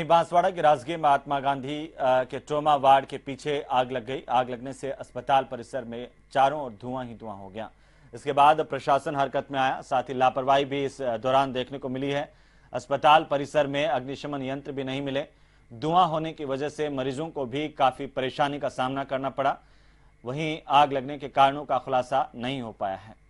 वहीं बांसवाड़ा के राजगे में महात्मा गांधी के ट्रोमा वार्ड के पीछे आग लग गई आग लगने से अस्पताल परिसर में चारों ओर धुआं ही धुआं हो गया इसके बाद प्रशासन हरकत में आया साथ ही लापरवाही भी इस दौरान देखने को मिली है अस्पताल परिसर में अग्निशमन यंत्र भी नहीं मिले धुआं होने की वजह से मरीजों को भी काफी परेशानी का सामना करना पड़ा वहीं आग लगने के कारणों का खुलासा नहीं हो पाया है